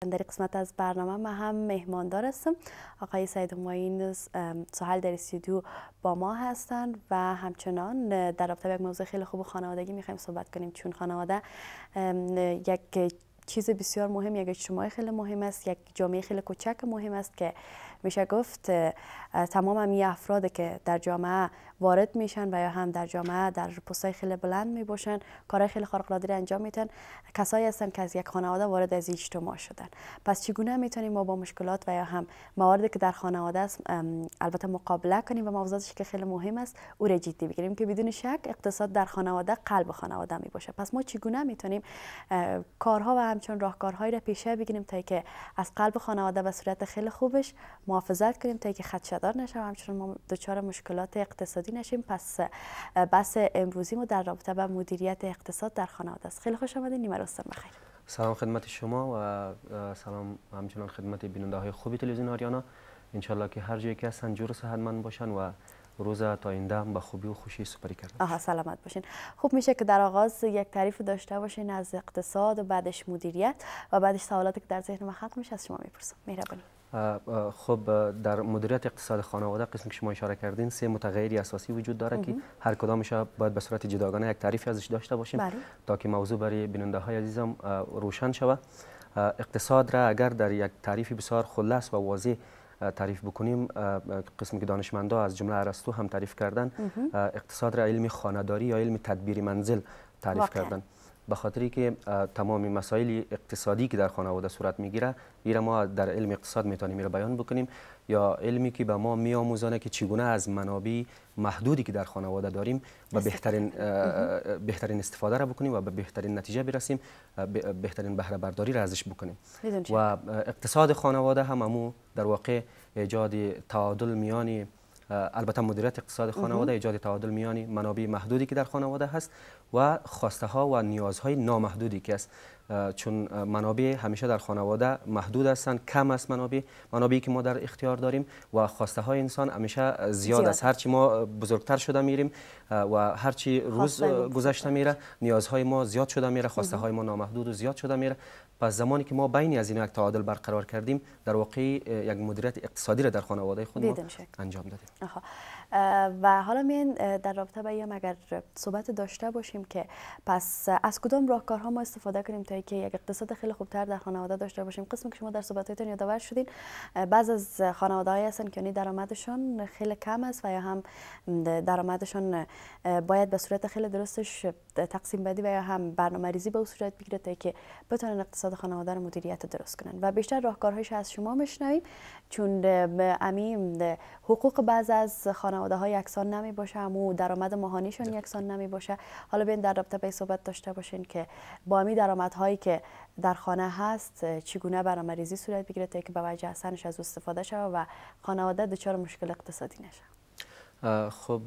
در قسمت از برنامه ما هم مهماندار هستم آقای سید همایین سهل در استودیو با ما هستند و همچنان در رابطه با یک موضوع خیلی خوب خانوادگی میخوایم صحبت کنیم چون خانواده یک چیز بسیار مهم یک اجتماعی خیلی مهم است یک جامعه خیلی کوچک مهم است که میشه گفت تمام می افراد که در جامعه وارد میشن و یا هم در جامعه در پستای خیلی بلند میباشن کار خیلی خارق العاده انجام میتن کسایی هستن که از یک خانواده وارد از اجتماع شدن پس چگونه میتونیم ما با مشکلات و یا هم مواردی که در خانواده است البته مقابله کنیم و موضوعاتش که خیلی مهم است او را جدی بگیریم که بدون شک اقتصاد در خانواده قلب خانواده می باشه پس ما چگونه میتونیم کارها و همچون راهکارهایی را پیشه بگیریم تا که از قلب خانواده به صورت خیلی خوبش ما محافظت کنیم تا اینکه خدشدار نشم همچنان ما دچار مشکلات اقتصادی نشیم پس بس امروزی ما در رابطه با مدیریت اقتصاد در خانواده است خیلی خوش آمدید نیمه رستم بخیر سلام خدمت شما و سلام همچنان خدمت بیننده های خوبی تلویزیون آریانا انشالله که هر جایی که هستن جور صحتمند باشن و روز تا این به خوبی و خوشی سپری کرده آها سلامت باشین خوب میشه که در آغاز یک تعریف داشته باشین از اقتصاد و بعدش مدیریت و بعدش سوالاتی که در ذهن ما خلق میشه از شما میپرسم مهربانی خب در مدیریت اقتصاد خانواده قسم که شما اشاره کردین سه متغیری اساسی وجود داره که هر کدامش باید به صورت جداگانه یک تعریفی ازش داشته باشیم بله. تا که موضوع برای بیننده های عزیزم روشن شود اقتصاد را اگر در یک تعریفی بسیار خلاص و واضح تعریف بکنیم قسم که دانشمندا از جمله ارسطو هم تعریف کردن اقتصاد را علم خانداری یا علم تدبیری منزل تعریف کردن به خاطر که تمام مسائل اقتصادی که در خانواده صورت میگیره ایره ما در علم اقتصاد میتونیم ایره بیان بکنیم یا علمی که به ما میآموزانه که چگونه از منابی محدودی که در خانواده داریم و بهترین بهترین استفاده را بکنیم و به بهترین نتیجه برسیم بهترین بهره برداری را ازش بکنیم و اقتصاد خانواده هم امو در واقع ایجاد تعادل میانی البته مدیریت اقتصاد خانواده ایجاد تعادل میانی منابع محدودی که در خانواده هست و خواسته ها و نیازهای نامحدودی که است چون منابع همیشه در خانواده محدود هستند کم است منابع منابعی که ما در اختیار داریم و خواسته های انسان همیشه زیاد است هرچی ما بزرگتر شده میریم و هرچی روز گذشته میره نیازهای ما زیاد شده میره خواسته های ما نامحدود و زیاد شده میره پس زمانی که ما بین از این یک تعادل برقرار کردیم در واقع یک مدیریت اقتصادی را در خانواده خود ما انجام دادیم و حالا میان در رابطه با یه اگر صحبت داشته باشیم که پس از کدام راهکارها ما استفاده کنیم تا که یک اقتصاد خیلی خوبتر در خانواده داشته باشیم قسم که شما در صحبتتون یادآور شدین بعض از خانواده های هستن که یعنی درآمدشان خیلی کم است و یا هم درآمدشان باید به صورت خیلی درستش تقسیم بدی و یا هم برنامه‌ریزی به صورت بگیره تا که بتونن خانواده رو مدیریت درست کنن و بیشتر راهکارهایش از شما میشنویم چون امی حقوق بعض از خانواده یکسان نمی باشه و درآمد ماهانیشون یکسان نمی باشه حالا بین در رابطه به صحبت داشته باشین که با امی هایی که در خانه هست چگونه برنامه‌ریزی صورت بگیره تا که به وجه احسنش از استفاده شوه و خانواده دچار مشکل اقتصادی نشه خب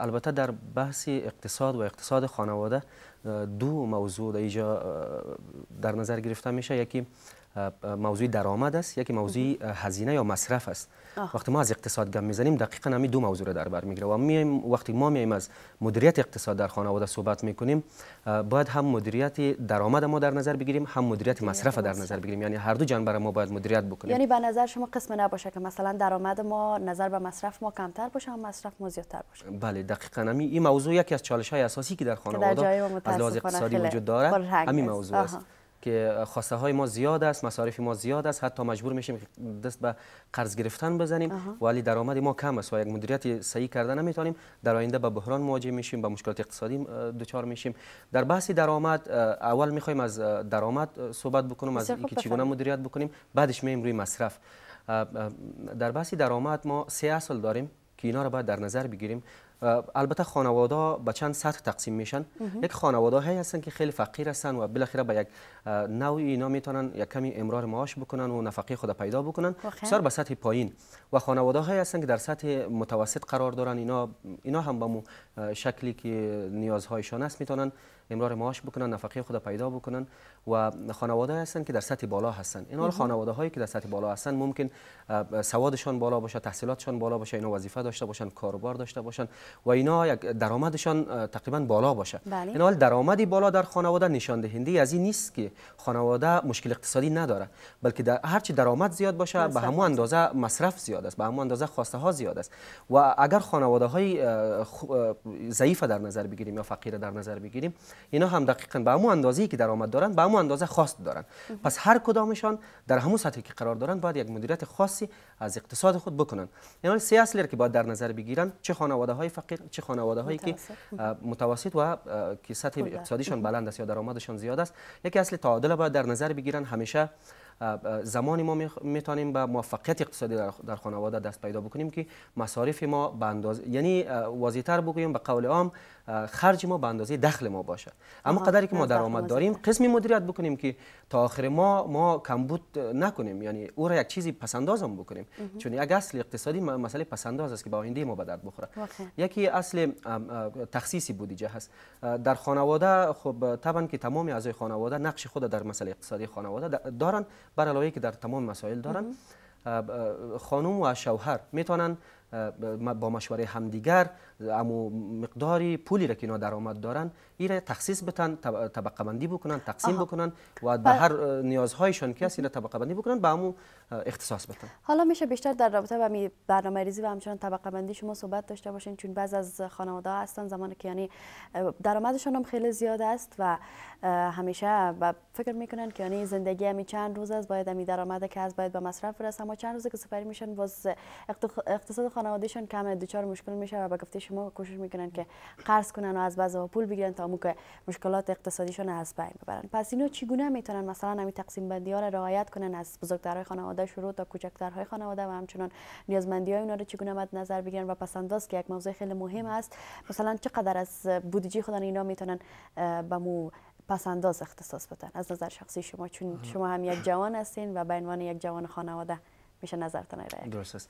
البته در بحث اقتصاد و اقتصاد خانواده دو موضوع در در نظر گرفته میشه یکی موضوع درآمد است یکی موضوع هزینه یا مصرف است وقتی ما از اقتصاد گم میزنیم دقیقا همین دو موضوع رو در بر میگیره و وقتی ما میایم از مدیریت اقتصاد در خانواده صحبت میکنیم باید هم مدیریت درآمد ما در نظر بگیریم هم مدیریت مصرف در نظر بگیریم یعنی هر دو جنبه را ما باید مدیریت بکنیم یعنی به نظر شما قسم نباشه که مثلا درآمد ما نظر به مصرف ما کمتر باشه هم مصرف ما زیادتر باشه بله دقیقا این موضوع یکی از چالش های اساسی که در خانواده از لحاظ اقتصادی وجود داره همین موضوع است که خواسته های ما زیاد است مصارف ما زیاد است حتی مجبور میشیم دست به قرض گرفتن بزنیم ولی درآمد ما کم است و یک مدیریت صحیح کردن نمیتونیم در آینده به بحران مواجه میشیم به مشکلات اقتصادی دچار میشیم در بحث درآمد اول میخوایم از درآمد صحبت بکنیم از اینکه چگونه مدیریت بکنیم بعدش میایم روی مصرف در بحث درآمد ما سه اصل داریم که اینا رو باید در نظر بگیریم البته خانواده به چند سطح تقسیم میشن یک خانواده هایی هستن که خیلی فقیر هستن و بالاخره به با یک نوعی اینا میتونن یک کمی امرار معاش بکنن و نفقه خود پیدا بکنن سر به سطح پایین و خانواده هایی هستن که در سطح متوسط قرار دارن اینا اینا هم به شکلی که نیازهایشان است میتونن امرار معاش بکنن نفقه خود پیدا بکنن و خانواده هستن که در سطح بالا هستن اینا خانواده هایی که در سطح بالا هستن ممکن سوادشان بالا باشه تحصیلاتشان بالا باشه اینا وظیفه داشته باشن کاربار داشته باشن و اینا یک درآمدشان تقریبا بالا باشه بله. اینا درآمدی بالا در خانواده نشان دهنده از این نیست که خانواده مشکل اقتصادی نداره بلکه در هر چی درآمد زیاد باشه به همون اندازه مصرف زیاد است به همون اندازه خواسته ها زیاد است و اگر خانواده های ضعیف در نظر بگیریم یا فقیر در نظر بگیریم اینا هم دقیقا به همون اندازه‌ای که درآمد دارن به همون اندازه خواست دارن پس هر کدامشان در همون سطحی که قرار دارن باید یک مدیریت خاصی از اقتصاد خود بکنن یعنی سه را که باید در نظر بگیرن چه خانواده های فقیر چه خانواده هایی که متوسط و که سطح خب، بله. اقتصادیشان بلند است یا درآمدشان زیاد است یکی اصل تعادل باید در نظر بگیرن همیشه زمانی ما میتونیم به موفقیت اقتصادی در خانواده دست پیدا بکنیم که مصارف ما به یعنی واضح‌تر بگوییم به قول عام خرج ما به اندازه دخل ما باشه اما قدری که ما درآمد داریم قسمی مدیریت بکنیم که تا آخر ما ما کمبود نکنیم یعنی او را یک چیزی پسندازم بکنیم چون یک اصل اقتصادی مسئله پسنداز است که به آینده ما به درد بخوره یکی اصل تخصیص بودجه هست در خانواده خب طبعا که تمام اعضای خانواده نقش خود در مسئله اقتصادی خانواده دارن بر علاوه که در تمام مسائل دارن خانم و شوهر میتونن با مشوره همدیگر امو مقداری پولی را که درآمد دارن این را تخصیص بتن طبقه بندی بکنن تقسیم آها. بکنن و به هر نیازهایشان که هست این را طبقه بندی بکنن به امو اختصاص بتن حالا میشه بیشتر در رابطه با برنامه ریزی و همچنان طبقه بندی شما صحبت داشته باشین چون بعض از خانواده هستن زمانی که یعنی درآمدشان هم خیلی زیاد است و همیشه و فکر میکنن که یعنی زندگی همی چند روز است باید همی درآمد که از باید به مصرف برسه اما چند روز که سفری میشن باز اقتصاد خانوادهشان کم دچار مشکل میشه و به شما کوشش میکنن که قرض کنن و از بعضا پول بگیرن تا مو که مشکلات اقتصادیشون از بین ببرن پس اینو چگونه میتونن مثلا همین تقسیم بندی ها را رعایت کنن از بزرگترهای خانواده شروع تا کوچکترهای خانواده و همچنان نیازمندی های اونا رو چگونه مد نظر بگیرن و پس انداز که یک موضوع خیلی مهم است مثلا چقدر از بودجه خودن اینا میتونن به مو پس انداز اختصاص بدن از نظر شخصی شما چون شما هم یک جوان هستین و به عنوان یک جوان خانواده میشه نظر درست است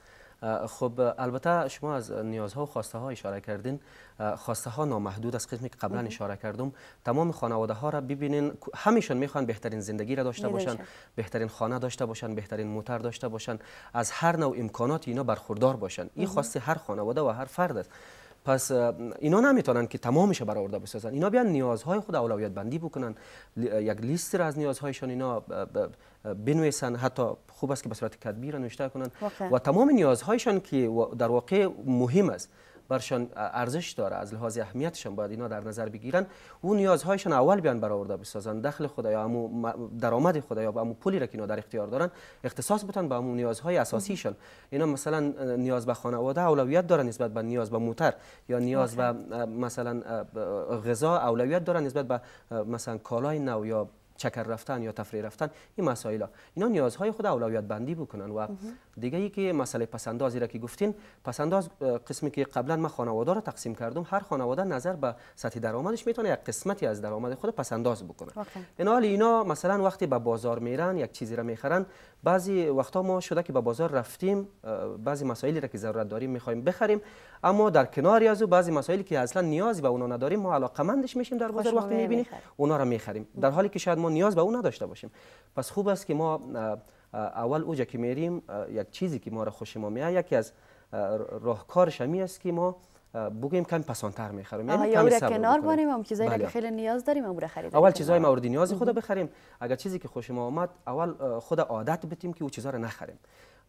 خب البته شما از نیازها و خواسته ها اشاره کردین خواسته ها نامحدود از قسمی که قبلا اشاره کردم تمام خانواده ها را ببینین همیشون میخوان بهترین زندگی را داشته باشن بهترین خانه داشته باشن بهترین موتر داشته باشن از هر نوع امکانات اینا برخوردار باشن این خواسته هر خانواده و هر فرد است پس اینا نمیتونن که تمامش برآورده بسازن اینا بیان نیازهای خود اولویت بندی بکنن یک لیست از نیازهایشان اینا بنویسن حتی خوب است که به صورت کتبی را نوشته کنن و تمام نیازهایشان که در واقع مهم است برشان ارزش داره از لحاظ اهمیتشان باید اینا در نظر بگیرن اون نیازهایشان اول بیان برآورده بسازن دخل خدا یا امو درآمد خدا یا امو پولی را که اینا در اختیار دارن اختصاص بدن به امو نیازهای اساسیشان اینا مثلا نیاز به خانواده اولویت دارن نسبت به نیاز به موتر یا نیاز به مثلا غذا اولویت دارن نسبت به مثلا کالای نو یا چکر رفتن یا تفریح رفتن این مسائل اینا نیازهای خود اولویت بندی بکنن و دیگه ای که مسئله پسندازی را که گفتین پسنداز قسمی که قبلا من خانواده را تقسیم کردم هر خانواده نظر به سطح درآمدش میتونه یک قسمتی از درآمد خود پسنداز بکنه این اینا مثلا وقتی به با بازار میرن یک چیزی را میخرن بعضی وقتا ما شده که به با بازار رفتیم بعضی مسائلی را که ضرورت داریم میخوایم بخریم اما در کنار از بعضی مسائلی که اصلا نیازی به اونا نداریم ما علاقمندش میشیم در بازار وقتی میبینیم اونا را میخریم در حالی که شاید ما نیاز به او نداشته باشیم پس خوب است که ما اول اوجا که میریم یک چیزی که ما را خوش ما میاد یکی از راهکارش همی است که ما بگیم کمی پسانتر میخریم یعنی کمی کنار بانیم هم چیزایی که بله. خیلی نیاز داریم امور خریدیم اول چیزای مورد نیاز خود بخریم اگر چیزی که خوش ما آمد اول خود عادت بتیم که او چیزا رو نخریم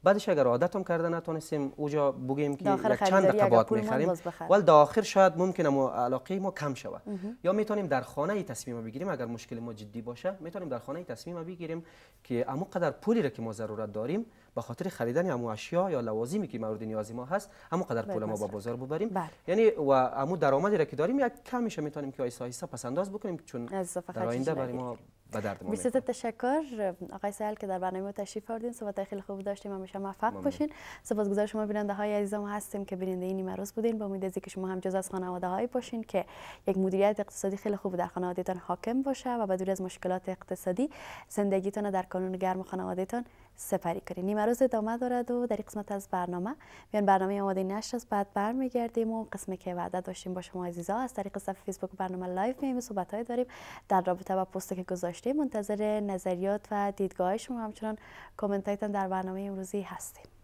بعدش اگر عادت هم کرده نتونستیم اوجا بگیم که چند قبات میخریم ولی داخل شاید ممکنه ما علاقه ما کم شود یا میتونیم در خانه ای تصمیم بگیریم اگر مشکل ما جدی باشه میتونیم در خانه ای تصمیم بگیریم که اما قدر پولی را که ما ضرورت داریم به خاطر خریدن امو اشیا یا لوازمی که مورد نیاز ما هست اما قدر پول ما با بازار ببریم بل. یعنی و امو درآمدی را که داریم یک کمیشه میتونیم که آیسا آیسا پس بکنیم چون در آینده برای ما به درد بسیار تشکر آقای سهل که در برنامه تشریف آوردین صحبت خیلی خوب داشتیم همیشه موفق باشین سپاسگزار شما بیننده های عزیزم هستیم که بیننده این امروز بودین با امید که شما هم جز از خانواده های باشین که یک مدیریت اقتصادی خیلی خوب در تان حاکم باشه و بدور از مشکلات اقتصادی زندگیتان در کانون گرم تان سفری کنید نیمه روز ادامه دارد و در قسمت از برنامه بیان برنامه آماده نشر است بعد برمیگردیم و قسمی که وعده داشتیم با شما عزیزا از طریق صفحه فیسبوک برنامه لایو میایم صحبت های داریم در رابطه با پستی که گذاشتیم منتظر نظریات و دیدگاه شما همچنان کامنت در برنامه امروزی هستیم